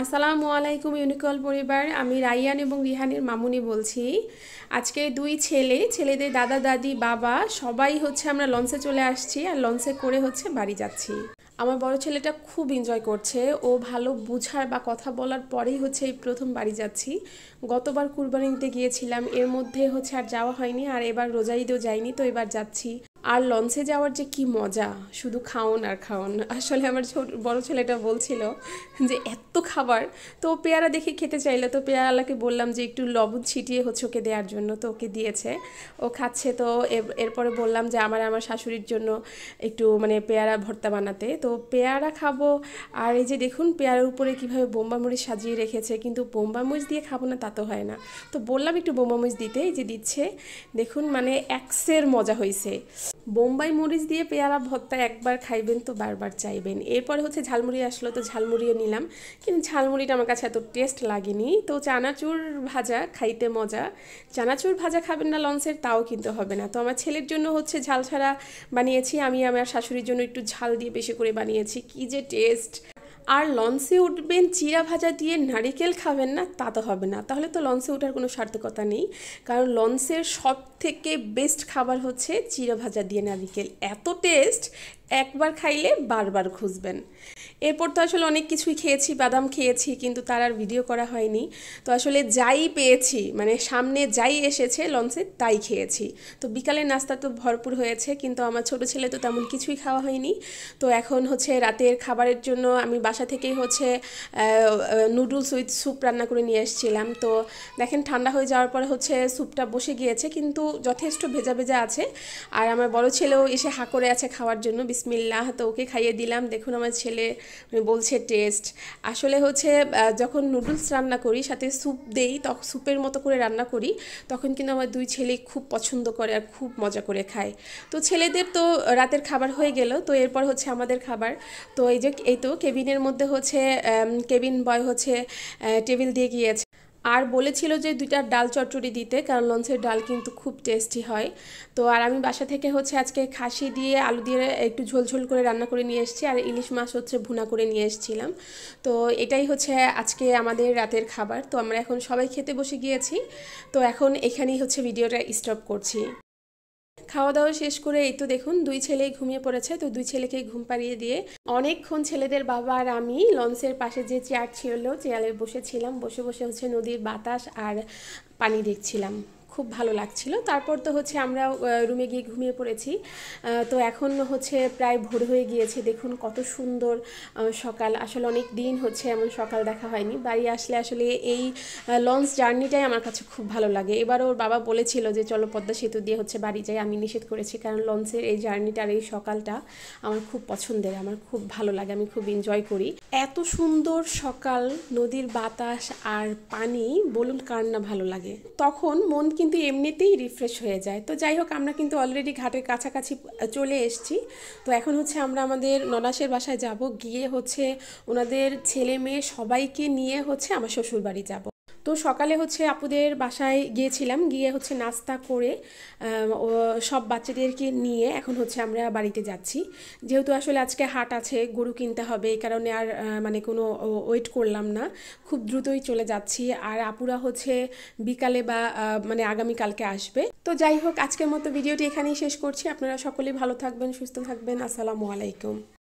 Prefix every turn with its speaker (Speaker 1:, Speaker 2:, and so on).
Speaker 1: আসসালামু আলাইকুম ইউনিকল পরিবার আমি রাইয়ান এবং রিহানের মামুনি বলছি আজকে দুই ছেলে ছেলেদের দাদা দাদি বাবা সবাই হচ্ছে আমরা লঞ্চে চলে আসছি আর লঞ্চে করে হচ্ছে বাড়ি যাচ্ছি আমার বড় ছেলেটা খুব এনজয় করছে ও ভালো বুঝার বা কথা বলার পরেই হচ্ছে এই প্রথম বাড়ি যাচ্ছি গতবার কুরবানিতে গিয়েছিলাম এর মধ্যে হচ্ছে আর যাওয়া হয়নি আর এবার রোজা ঈদও যাইনি তো এবার যাচ্ছি আর লঞ্চে যাওয়ার যে কি মজা শুধু খাওন আর খাওন আসলে আমার বড় ছেলেটা বলছিল যে এত খাবার তো পেয়ারা দেখে খেতে চাইলে তো পেয়ারালাকে বললাম যে একটু লবণ ছিটিয়ে হচ্ছে ওকে দেওয়ার জন্য তো ওকে দিয়েছে ও খাচ্ছে তো এরপরে বললাম যে আমার আমার শাশুড়ির জন্য একটু মানে পেয়ারা ভর্তা বানাতে তো পেয়ারা খাবো আর এই যে দেখুন পেয়ারার উপরে কীভাবে বোম্বামরিচ সাজিয়ে রেখেছে কিন্তু বোম্বামরিচ দিয়ে খাবো না তা তো হয় না তো বললাম একটু বোম্বামরিচ দিতে যে দিচ্ছে দেখুন মানে এক্সের মজা হয়েছে বোম্বাই মরিচ দিয়ে পেয়ারা ভর্তা একবার খাইবেন তো বারবার চাইবেন এরপরে হচ্ছে ঝালমুড়ি আসলো তো ঝালমুড়িও নিলাম কিন্তু ঝালমুড়িটা আমার কাছে এত টেস্ট লাগেনি তো চানাচুর ভাজা খাইতে মজা চানাচুর ভাজা খাবেন না লঞ্চের তাও কিন্তু হবে না তো আমার ছেলের জন্য হচ্ছে ঝাল ছাড়া বানিয়েছি আমি আমার শাশুড়ির জন্য একটু ঝাল দিয়ে বেশি করে বানিয়েছি কী যে টেস্ট আর লঞ্চে উঠবেন চিরা ভাজা দিয়ে নারিকেল খাবেন না তা তো হবে না তাহলে তো লঞ্চে ওঠার কোনো সার্থকতা নেই কারণ লঞ্চের সব থেকে বেস্ট খাবার হচ্ছে চিরা ভাজা দিয়ে নারিকেল এত টেস্ট একবার খাইলে বারবার খুঁজবেন এরপর তো আসলে অনেক কিছুই খেয়েছি বাদাম খেয়েছি কিন্তু তার আর ভিডিও করা হয়নি তো আসলে যাই পেয়েছি মানে সামনে যাই এসেছে লঞ্চে তাই খেয়েছি তো বিকালের নাস্তা তো ভরপুর হয়েছে কিন্তু আমার ছোট ছেলে তো তেমন কিছুই খাওয়া হয়নি তো এখন হচ্ছে রাতের খাবারের জন্য আমি বাসা থেকেই হচ্ছে নুডলস উইথ স্যুপ রান্না করে নিয়ে এসেছিলাম তো দেখেন ঠান্ডা হয়ে যাওয়ার পর হচ্ছে স্যুপটা বসে গিয়েছে কিন্তু যথেষ্ট ভেজা ভেজা আছে আর আমার বড় ছেলেও এসে হাঁ করে আছে খাওয়ার জন্য বিসমিল্লাহ তো ওকে খাইয়ে দিলাম দেখুন আমার ছেলে বলছে টেস্ট আসলে হচ্ছে যখন নুডলস রান্না করি সাথে স্যুপ দেই তখন স্যুপের মতো করে রান্না করি তখন কিন্তু আমার দুই ছেলে খুব পছন্দ করে আর খুব মজা করে খায় তো ছেলেদের তো রাতের খাবার হয়ে গেল তো এরপর হচ্ছে আমাদের খাবার তো এই যে এই তো কেবিনের মধ্যে হচ্ছে কেবিন বয় হচ্ছে টেবিল দিয়ে গিয়েছে আর বলেছিল যে দুইটা ডাল চটচড়ি দিতে কারণ লঞ্চের ডাল কিন্তু খুব টেস্টি হয় তো আর আমি বাসা থেকে হচ্ছে আজকে খাসি দিয়ে আলু দিয়ে একটু ঝোল ঝোল করে রান্না করে নিয়ে এসেছি আর ইলিশ মাছ হচ্ছে ভুনা করে নিয়ে এসেছিলাম তো এটাই হচ্ছে আজকে আমাদের রাতের খাবার তো আমরা এখন সবাই খেতে বসে গিয়েছি তো এখন এখানেই হচ্ছে ভিডিওটা স্টপ করছি খাওয়া দাওয়া শেষ করে এই তো দেখুন দুই ছেলেই ঘুমিয়ে পড়েছে তো দুই ছেলেকে ঘুম পাড়িয়ে দিয়ে অনেকক্ষণ ছেলেদের বাবা আর আমি লঞ্চের পাশে যে চেয়ার ছিল চেয়ারে বসেছিলাম বসে বসে হচ্ছে নদীর বাতাস আর পানি দেখছিলাম খুব ভালো লাগছিল তারপর তো হচ্ছে আমরা রুমে গিয়ে ঘুমিয়ে পড়েছি তো এখন হচ্ছে প্রায় ভোর হয়ে গিয়েছে দেখুন কত সুন্দর সকাল আসলে অনেক দিন হচ্ছে এমন সকাল দেখা হয়নি বাড়ি আসলে আসলে এই লঞ্চ জার্নিটাই আমার কাছে খুব ভালো লাগে এবারও ওর বাবা বলেছিল যে চলো পদ্মা সেতু দিয়ে হচ্ছে বাড়ি যাই আমি নিষেধ করেছি কারণ লঞ্চের এই জার্নিটার এই সকালটা আমার খুব পছন্দের আমার খুব ভালো লাগে আমি খুব এনজয় করি এত সুন্দর সকাল নদীর বাতাস আর পানি বলুন কার না ভালো লাগে তখন মন কিন্তু এমনিতেই রিফ্রেশ হয়ে যায় তো যাই হোক আমরা কিন্তু অলরেডি ঘাটের কাছাকাছি চলে এসছি তো এখন হচ্ছে আমরা আমাদের ননাসের বাসায় যাব গিয়ে হচ্ছে ওনাদের ছেলে মেয়ে সবাইকে নিয়ে হচ্ছে আমার শ্বশুরবাড়ি যাব তো সকালে হচ্ছে আপুদের বাসায় গিয়েছিলাম গিয়ে হচ্ছে নাস্তা করে সব বাচ্চাদেরকে নিয়ে এখন হচ্ছে আমরা বাড়িতে যাচ্ছি যেহেতু আসলে আজকে হাট আছে গরু কিনতে হবে এই কারণে আর মানে কোনো ওয়েট করলাম না খুব দ্রুতই চলে যাচ্ছি আর আপুরা হচ্ছে বিকালে বা মানে আগামীকালকে আসবে তো যাই হোক আজকের মতো ভিডিওটি এখানেই শেষ করছি আপনারা সকলেই ভালো থাকবেন সুস্থ থাকবেন আসসালামু আলাইকুম